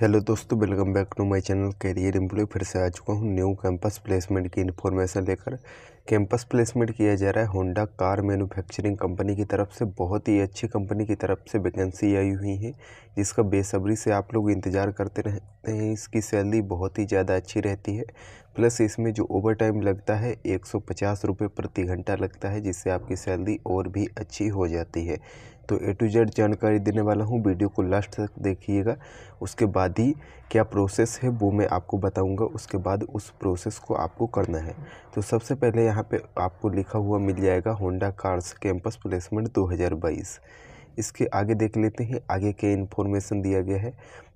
hello दोस्तों welcome back to my channel career employ फिर से आ चुका हूँ न्यू कैंपस प्लेसमेंट की इन्फॉर्मेशन लेकर कैंपस प्लेसमेंट किया जा रहा है होंडा कार मैन्युफैक्चरिंग कंपनी की तरफ से बहुत ही अच्छी कंपनी की तरफ से वैकेंसी आई हुई है जिसका बेसब्री से आप लोग इंतज़ार करते रहते हैं इसकी सैलरी बहुत ही ज़्यादा अच्छी रहती है प्लस इसमें जो ओवर टाइम लगता है एक सौ प्रति घंटा लगता है जिससे आपकी सैलरी और भी अच्छी हो जाती है तो ए टू जेड जानकारी देने वाला हूँ वीडियो को लास्ट तक देखिएगा उसके बाद ही क्या प्रोसेस है वो मैं आपको बताऊँगा उसके बाद उस प्रोसेस को आपको करना है तो सबसे पहले यहाँ पे आपको लिखा हुआ मिल जाएगा होंडा कार्स कैंपस प्लेसमेंट दो इसके आगे देख लेते हैं आगे क्या इन्फॉर्मेशन दिया गया है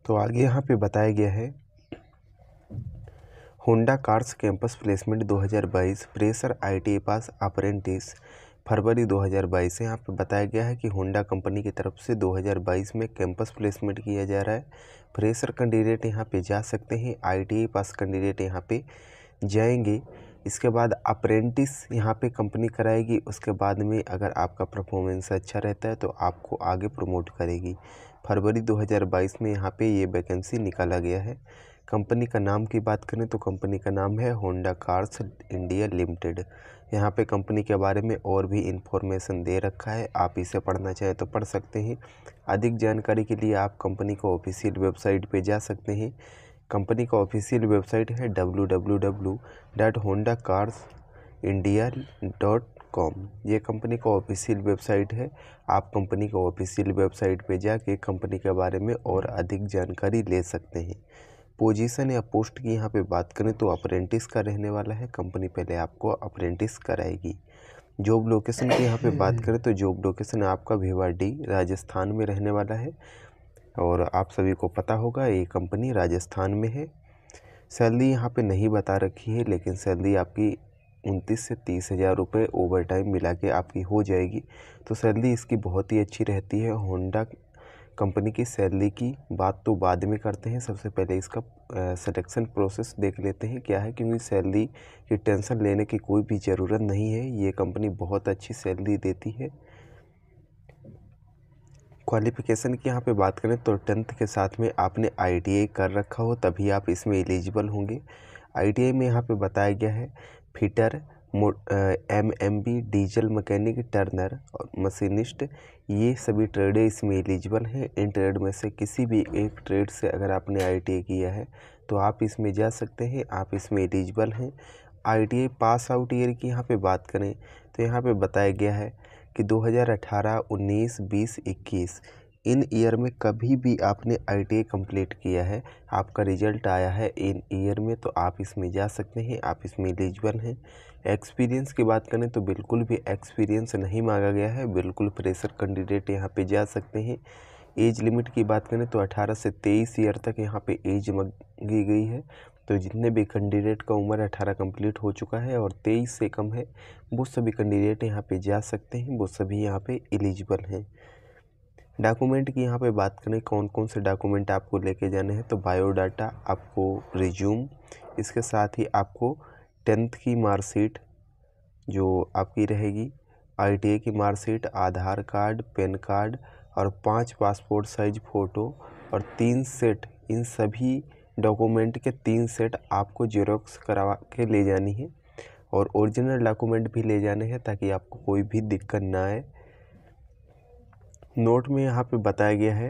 तो आगे यहाँ पे बताया गया है Honda cars campus placement 2022 fresher ITI पास अप्रेंटिस फरवरी 2022 यहाँ पे बताया गया है कि होंडा कंपनी की तरफ से 2022 में कैंपस प्लेसमेंट किया जा रहा है फ्रेशर कैंडिडेट यहाँ पे जा सकते हैं आईटीआई e पास कैंडिडेट यहाँ पे जाएंगे इसके बाद अप्रेंटिस यहाँ पे कंपनी कराएगी उसके बाद में अगर आपका परफॉर्मेंस अच्छा रहता है तो आपको आगे प्रमोट करेगी फरवरी दो में यहाँ पर ये वैकेंसी निकाला गया है कंपनी का नाम की बात करें तो कंपनी का नाम है होंडा कार्स इंडिया लिमिटेड यहाँ पे कंपनी के बारे में और भी इन्फॉर्मेशन दे रखा है आप इसे पढ़ना चाहें तो पढ़ सकते हैं अधिक जानकारी के लिए आप कंपनी का ऑफिशियल वेबसाइट पे जा सकते हैं कंपनी का ऑफिशियल वेबसाइट है W W W dot Honda cars India dot com ये कंपनी का ऑफिशियल वेबसाइट है आप कंपनी का ऑफिशियल वेबसाइट पे जाके कंपनी के बारे में और अधिक जानकारी ले सकते हैं पोजीशन या पोस्ट की यहाँ पे बात करें तो अप्रेंटिस का रहने वाला है कंपनी पहले आपको अप्रेंटिस कराएगी जॉब लोकेशन की यहाँ पे बात करें तो जॉब लोकेशन आपका भिवाडी राजस्थान में रहने वाला है और आप सभी को पता होगा ये कंपनी राजस्थान में है सैलरी यहाँ पे नहीं बता रखी है लेकिन सैलरी आपकी उनतीस से तीस हज़ार रुपये ओवर टाइम मिला के आपकी हो जाएगी तो सैलरी इसकी बहुत ही अच्छी रहती है होंडा कंपनी की सैलरी की बात तो बाद में करते हैं सबसे पहले इसका सिलेक्शन प्रोसेस देख लेते हैं क्या है क्योंकि सैलरी की टेंशन लेने की कोई भी ज़रूरत नहीं है ये कंपनी बहुत अच्छी सैलरी देती है क्वालिफ़िकेशन की यहाँ पे बात करें तो टेंथ के साथ में आपने आई कर रखा हो तभी आप इसमें एलिजिबल होंगे आई में यहाँ पर बताया गया है fitter M M V diesel mechanic turner और मशीनिस्ट ये सभी ट्रेडें इसमें एलिजिबल हैं इन ट्रेड में से किसी भी एक ट्रेड से अगर आपने आई किया है तो आप इसमें जा सकते हैं आप इसमें एलिजिबल हैं आई पास आउट ईयर की यहाँ पे बात करें तो यहाँ पे बताया गया है कि 2018, 19, 20, 21 इन ईयर में कभी भी आपने आई कंप्लीट किया है आपका रिजल्ट आया है इन ईयर में तो आप इसमें जा सकते हैं आप इसमें एलिजिबल हैं एक्सपीरियंस की बात करें तो बिल्कुल भी एक्सपीरियंस नहीं मांगा गया है बिल्कुल फ्रेशर कैंडिडेट यहाँ पे जा सकते हैं एज लिमिट की बात करें तो 18 से 23 ईयर तक यहाँ पे एज मांगी गई है तो जितने भी कैंडिडेट का उम्र 18 कंप्लीट हो चुका है और 23 से कम है वो सभी कैंडिडेट यहाँ पे जा सकते हैं वो सभी यहाँ पे एलिजिबल हैं डॉक्यूमेंट की यहाँ पे बात करें कौन कौन से डॉक्यूमेंट आपको लेके जाने हैं तो बायोडाटा आपको रिज्यूम इसके साथ ही आपको टेंथ की मार्कशीट जो आपकी रहेगी आईटीए की marksheet Aadhaar card PAN card और पांच पासपोर्ट साइज फ़ोटो और तीन सेट इन सभी डॉक्यूमेंट के तीन सेट आपको जेरोक्स करवा के ले जानी है और ओरिजिनल डॉक्यूमेंट भी ले जाने हैं ताकि आपको कोई भी दिक्कत ना आए नोट में यहाँ पे बताया गया है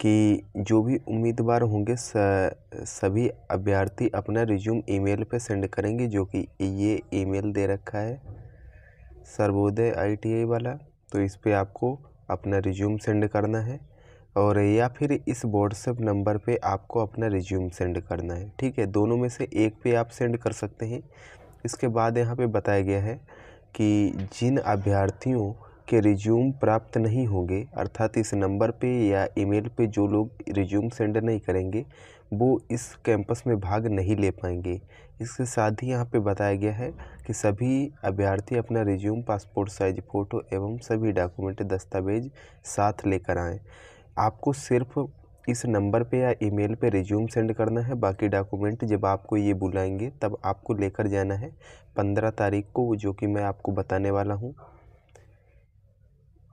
कि जो भी उम्मीदवार होंगे सभी अभ्यर्थी अपना रिज्यूम ईमेल पे सेंड करेंगे जो कि ये ईमेल दे रखा है सर्वोदय आईटीआई वाला तो इस पर आपको अपना रिज्यूम सेंड करना है और या फिर इस व्हाट्सएप नंबर पे आपको अपना रिज्यूम सेंड करना है ठीक है दोनों में से एक पे आप सेंड कर सकते हैं इसके बाद यहाँ पे बताया गया है कि जिन अभ्यर्थियों के रिज्यूम प्राप्त नहीं होंगे अर्थात इस नंबर पे या ईमेल पे जो लोग रिज्यूम सेंड नहीं करेंगे वो इस कैंपस में भाग नहीं ले पाएंगे इसके साथ ही यहाँ पे बताया गया है कि सभी अभ्यर्थी अपना रिज्यूम पासपोर्ट साइज फ़ोटो एवं सभी डॉक्यूमेंट दस्तावेज साथ लेकर आएँ आपको सिर्फ इस नंबर पे या ईमेल पे रिज्यूम सेंड करना है बाकी डॉक्यूमेंट जब आपको ये बुलाएंगे तब आपको लेकर जाना है पंद्रह तारीख को जो कि मैं आपको बताने वाला हूँ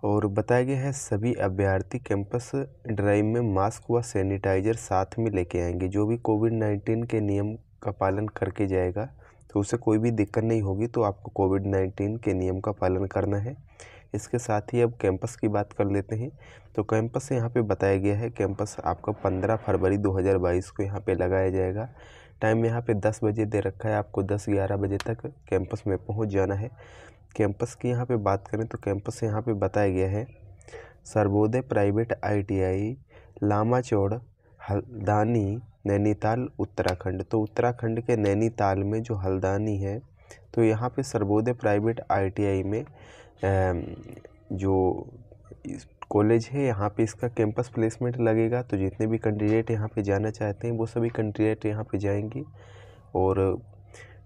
और बताया गया है सभी अभ्यर्थी कैंपस ड्राइव में मास्क व सैनिटाइजर साथ में लेके आएंगे जो भी कोविड नाइन्टीन के नियम का पालन करके जाएगा तो उसे कोई भी दिक्कत नहीं होगी तो आपको कोविड नाइन्टीन के नियम का पालन करना है इसके साथ ही अब कैंपस की बात कर लेते हैं तो कैंपस यहाँ पे बताया गया है कैंपस आपका पंद्रह फरवरी बाईस को यहाँ पे लगाया जाएगा टाइम यहाँ पे दस बजे दे रखा है आपको दस ग्यारह बजे तक कैंपस में पहुँच जाना है कैंपस की यहाँ पे बात करें तो कैंपस यहाँ पे बताया गया है सर्वोदय प्राइवेट आईटीआई लामाचौड़ हल्दानी नैनीताल उत्तराखंड तो उत्तराखंड के नैनीताल में जो हल्दानी है तो यहाँ पे सर्वोदय प्राइवेट आईटीआई में जो कॉलेज है यहाँ पे इसका कैंपस प्लेसमेंट लगेगा तो जितने भी कैंडिडेट यहाँ पे जाना चाहते हैं वो सभी कैंडिडेट यहाँ पे जाएंगे और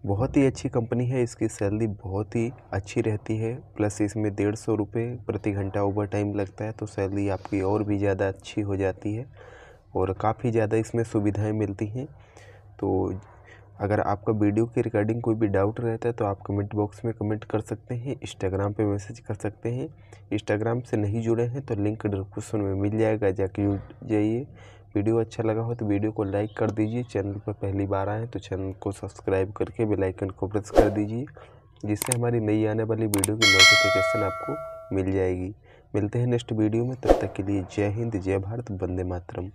बहुत ही अच्छी कंपनी है इसकी सैलरी बहुत ही अच्छी रहती है प्लस इसमें डेढ़ सौ रुपये प्रति घंटा ओवर टाइम लगता है तो सैलरी आपकी और भी ज़्यादा अच्छी हो जाती है और काफ़ी ज़्यादा इसमें सुविधाएं मिलती हैं तो अगर आपका वीडियो के रिगार्डिंग कोई भी डाउट रहता है तो आप कमेंट बॉक्स में कमेंट कर सकते हैं इंस्टाग्राम पर मैसेज कर सकते हैं इंस्टाग्राम से नहीं जुड़े हैं तो लिंक डिस्क्रिप्शन में मिल जाएगा जाके जाइए वीडियो अच्छा लगा हो तो वीडियो को लाइक कर दीजिए चैनल पर पहली बार आएँ तो चैनल को सब्सक्राइब करके बेल आइकन को प्रेस कर दीजिए जिससे हमारी नई आने वाली वीडियो की नोटिफिकेशन आपको मिल जाएगी मिलते हैं नेक्स्ट वीडियो में तब तक के लिए जय हिंद जय भारत वंदे मातरम